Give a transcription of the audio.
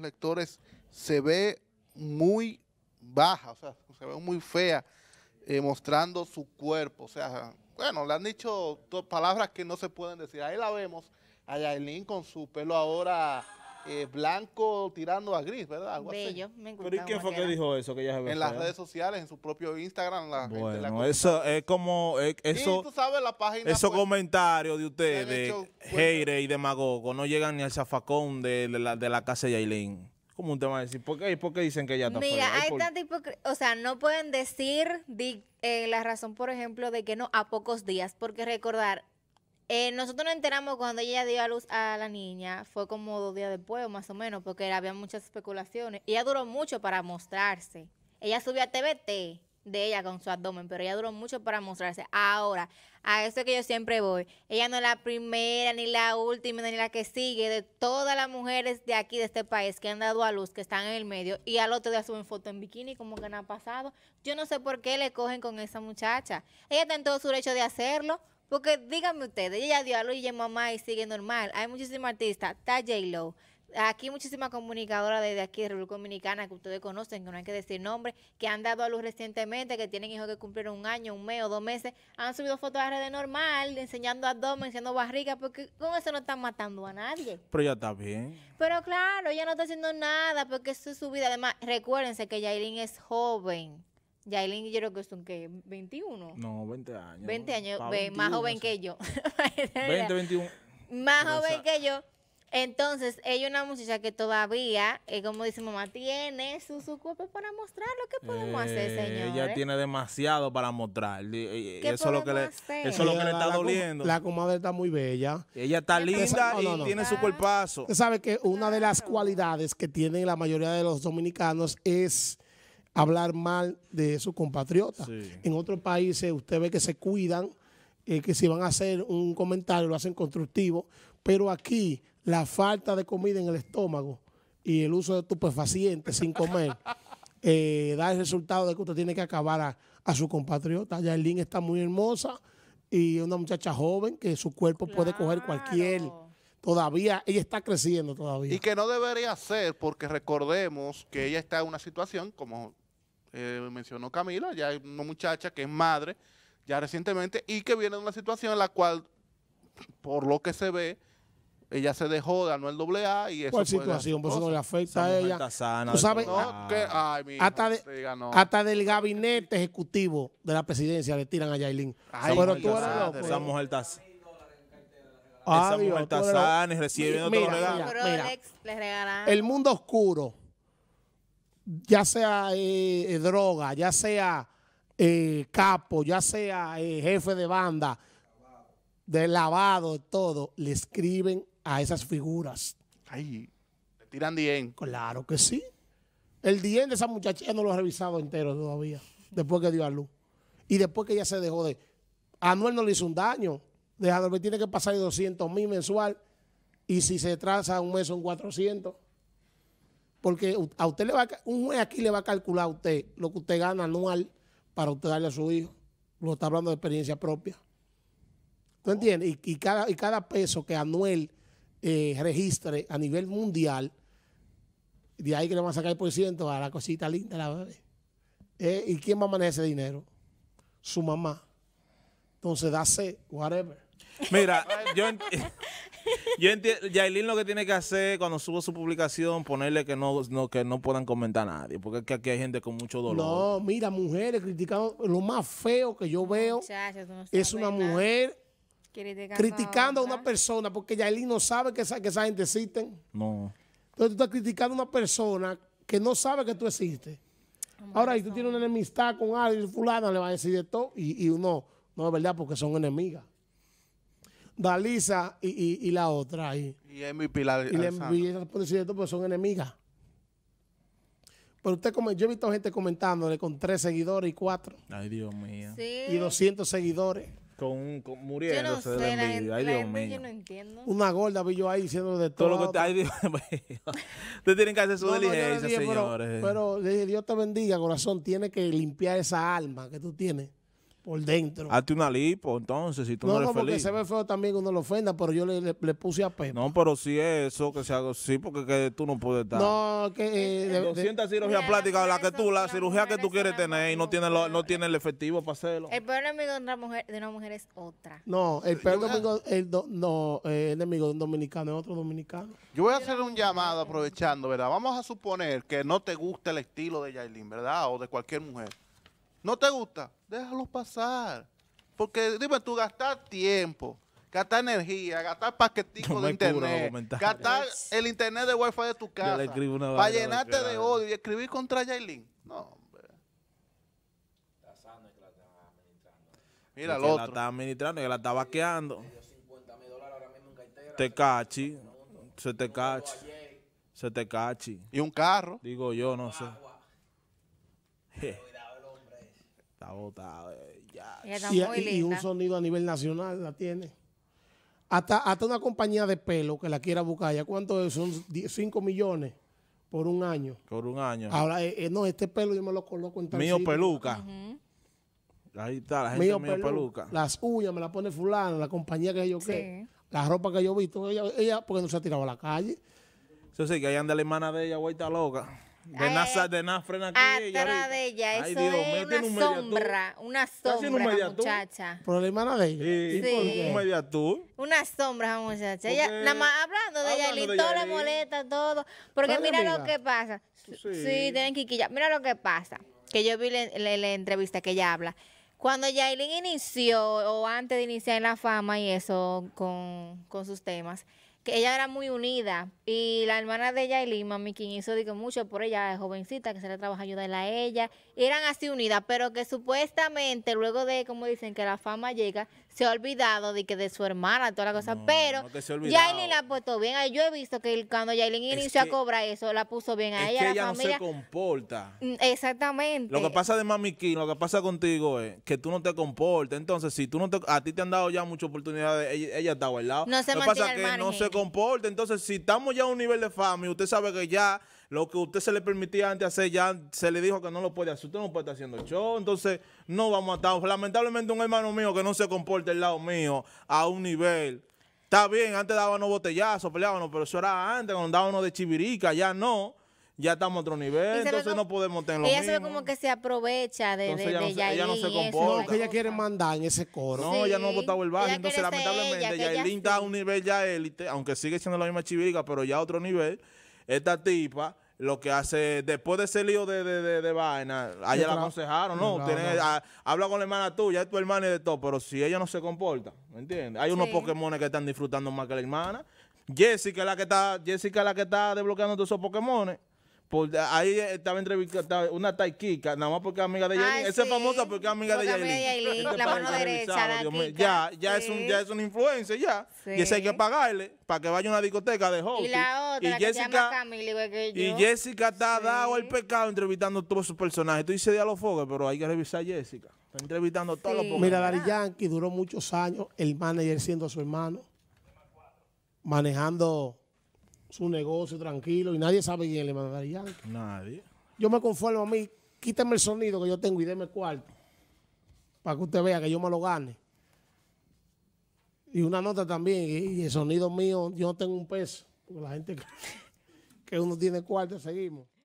lectores se ve muy baja, o sea, se ve muy fea eh, mostrando su cuerpo. O sea, bueno, le han dicho palabras que no se pueden decir. Ahí la vemos a Yailin con su pelo ahora eh, blanco tirando a gris, ¿verdad? Bello, ¿Pero y quién fue que dijo eso? Que se en las redes sociales, en su propio Instagram. bueno, eso es como... Eh, eso, tú sabes la página... Esos comentario pues, comentarios de ustedes, Heire y Demagogo, no llegan ni al zafacón de, la, de la casa de Yailin. como un tema de decir? ¿Por qué, dicen que ella está Mira, hay, O sea, no pueden decir eh, la razón, por ejemplo, de que no a pocos días. Porque recordar, eh, nosotros nos enteramos cuando ella dio a luz a la niña, fue como dos días después, más o menos, porque había muchas especulaciones. Ella duró mucho para mostrarse. Ella subió a TVT de ella con su abdomen, pero ella duró mucho para mostrarse. Ahora, a eso que yo siempre voy, ella no es la primera, ni la última, ni la que sigue de todas las mujeres de aquí, de este país, que han dado a luz, que están en el medio, y al otro día suben foto en bikini, como que no ha pasado. Yo no sé por qué le cogen con esa muchacha. Ella tiene todo su derecho de hacerlo. Porque díganme ustedes, ella dio a luz y mamá y sigue normal. Hay muchísimos artistas, está J-Lo. Aquí muchísimas comunicadoras desde aquí de República Dominicana que ustedes conocen, que no hay que decir nombre, que han dado a luz recientemente, que tienen hijos que cumplieron un año, un mes o dos meses, han subido fotos a redes normal, enseñando abdomen, enseñando barriga, porque con eso no están matando a nadie. Pero ya está bien. Pero claro, ella no está haciendo nada, porque eso es su vida. Además, recuérdense que Yailin es joven. Yailin y yo creo que son que 21. No, 20 años. 20 años, más joven que yo. 20, 21. Más joven que yo. Entonces, ella es una muchacha que todavía, eh, como dice mamá, tiene su, cuerpo para mostrar lo que podemos hacer, señor. Eh, ella tiene demasiado para mostrar. Eh, eso es lo que le, está doliendo. la comadre está muy bella. Ella está linda y tiene su cuerpazo. Sabe que una de las cualidades que tienen la mayoría de los dominicanos es hablar mal de sus compatriotas. En otros países usted ve que se cuidan, eh, que si van a hacer un comentario lo hacen constructivo, pero aquí la falta de comida en el estómago y el uso de estupefacientes sin comer eh, da el resultado de que usted tiene que acabar a, su compatriota. Yailin está muy hermosa y es una muchacha joven que su cuerpo puede coger cualquier todavía, ella está creciendo todavía. Y que no debería ser, porque recordemos que ella está en una situación, como eh, mencionó Camila, ya hay una muchacha que es madre, ya recientemente, y que viene de una situación en la cual, por lo que se ve, ella se dejó de el a y eso ¿Cuál situación? Pues eso no le afecta a ella. ¿Tú sabes? No, que, hasta, del gabinete ejecutivo de la presidencia le tiran a Yailin. Ay, tú eres Esa mujer está... sana El mundo oscuro ya sea eh, eh, droga, ya sea eh, capo, ya sea jefe de banda, de lavado, todo, le escriben a esas figuras. Ay, le tiran bien. Claro que sí. El dien de esa muchacha no lo ha revisado entero todavía, después que dio a luz. Y después que ya se dejó de... Anuel no le hizo un daño. dormir, tiene que pasar de 200 mil mensual. Y si se traza un mes son 400. Porque a usted le va un juez aquí le va a calcular a usted lo que usted gana anual para usted darle a su hijo. Lo está hablando de experiencia propia. ¿Tú entiendes? Y, cada, y cada peso que Anuel eh, registre a nivel mundial, de ahí que le van a sacar el por ciento a la cosita linda, la bebé. Eh, ¿Y quién va a manejar ese dinero? Su mamá. Entonces, dase, whatever. Mira, yo, Yo entiendo, Yailin lo que tiene que hacer cuando suba su publicación, ponerle que no, que no puedan comentar a nadie, porque es que aquí hay gente con mucho dolor. No, mira, mujeres criticando, lo más feo que yo veo es una mujer criticando a una persona, porque Yailin no sabe que esa, que esa gente existe. No. Entonces tú estás criticando a una persona que no sabe que tú existes. Ahora, si tú tienes una enemistad con alguien, fulano, le va a decir de todo y, y uno, no es verdad, porque son enemigas. Dalisa y, y, la otra. Y, y mi Pilar. Y, le, y a por decir esto, pues son enemigas. Pero usted, como yo he visto gente comentándole con tres seguidores y cuatro. Ay, Dios mío. Y 200 seguidores. Con, con muriendo de envidia. Ay, Dios mío. no entiendo. Una gorda vi yo ahí diciendo de todo. todo lo que, ay, Dios Ustedes tienen que hacer su no, diligencia, señores. Pero, Dios te bendiga, corazón. Tiene que limpiar esa alma que tú tienes por dentro. Hazte una lipo, entonces, si tú no, eres feliz. No, porque se ve feo también uno lo ofenda, pero yo le, puse a Pepa. No, pero si eso, que se haga así, porque que tú no puedes estar. No, que... Eh, eh, eh de, 200 cirugías plásticas, la que tú, la cirugía que tú quieres tener y no tiene no tiene el efectivo para hacerlo. El peor enemigo de una mujer, de una mujer es otra. No, el peor enemigo, no, eh, enemigo dominicano es otro dominicano. Yo voy a hacer un llamado aprovechando, ¿verdad? Vamos a suponer que no te gusta el estilo de Yailin, ¿verdad? O de cualquier mujer. ¿No te gusta? déjalo pasar. Porque, dime tú, gastar tiempo, gastar energía, gastar paquetitos de internet, gastar el internet de wifi de tu casa, para llenarte de odio y escribir contra Jailin. No, hombre. que la administrando. Mira, el otro. la está administrando, que la está vaqueando. Te cachi, se te cachi, se te cachi. Y un carro. Digo yo, no sé. Eh, y, un sonido a nivel nacional la tiene. Hasta, hasta una compañía de pelo que la quiera buscar, ¿ya cuánto Son 5 millones por un año. Por un año. Ahora, eh, eh, no, este pelo yo me lo coloco en tal Mío peluca. Ahí está, peluca. Las uñas me la pone fulano, la compañía que yo que, la ropa que yo visto, ella, porque no se ha tirado a la calle. Eso sí, que ahí anda la hermana de ella, está loca. De ah, nada, eh, de nada frena aquí. Atrás de ella. Eso es una, sombra. Una sombra, la muchacha. Problema de ella. Sí. Un media Una sombra, muchacha. Ella, nada más hablando de ella, todo le molesta, todo. Porque mira lo que pasa. Sí. sí, tienen quiquilla. Mira lo que pasa. Que yo vi la entrevista que ella habla. Cuando Yailin inició, o antes de iniciar en la fama y eso, con, con sus temas, que ella era muy unida y la hermana de ella, y Mami, quien hizo digo, mucho por ella, es jovencita, que se le trabaja ayudarla a ella, eran así unidas, pero que supuestamente luego de, como dicen, que la fama llega, se ha olvidado de que de su hermana, toda la cosa, pero la ha puesto bien, yo he visto que cuando Yailin inició a cobrar eso, la puso bien a es ella, que ella no se comporta. Mm, exactamente. Lo que pasa de Mami lo que pasa contigo es que tú no te comportas, entonces si tú no te, a ti te han dado ya muchas oportunidades, ella, ella está al No se lo que pasa que no comporte. Entonces, si estamos ya a un nivel de fama y usted sabe que ya lo que usted se le permitía antes hacer, ya se le dijo que no lo puede hacer, usted no puede estar haciendo show. Entonces, no vamos a estar. Lamentablemente, un hermano mío que no se comporta el lado mío a un nivel. Está bien, antes dábamos botellazos, peleábamos, pero eso era antes, cuando dábamos de chivirica, ya no ya estamos a otro nivel, entonces no podemos tener Ella se ve como que se aprovecha de, entonces ella, no se comporta. No, ella quiere mandar en ese coro. No, ella no ha botado el Entonces, lamentablemente, Yailin está a un nivel ya élite, aunque sigue siendo la misma chiviga pero ya a otro nivel. Esta tipa lo que hace después de ese lío de, de, vaina, a ella la aconsejaron, ¿no? habla con la hermana tuya, es tu hermana y de todo, pero si ella no se comporta, ¿me entiendes? Hay unos Pokémon que están disfrutando más que la hermana. Jessica la que está, Jessica es la que está desbloqueando todos esos Pokémon. Por, ahí estaba entrevistada una taikika nada más porque es amiga de ah, Yailin. Esa es famosa porque es amiga de Yailin. la mano derecha, ya, ya, es un, ya es una influencia, ya. Y ese hay que pagarle para que vaya a una discoteca de jóvenes. Y la otra, Jessica, que se llama Y Jessica está dado el pecado entrevistando todos sus personajes. Tú dices de a los fogos, pero hay que revisar a Jessica. Está entrevistando todos los programas. Mira, Larry Yankee duró muchos años, el manager siendo su hermano, manejando su negocio tranquilo y nadie sabe quién le dar el Nadie. Yo me conformo a mí, Quíteme el sonido que yo tengo y déme cuarto para que usted vea que yo me lo gane. Y una nota también, y, el sonido mío, yo no tengo un peso, porque la gente que uno tiene cuarto, seguimos.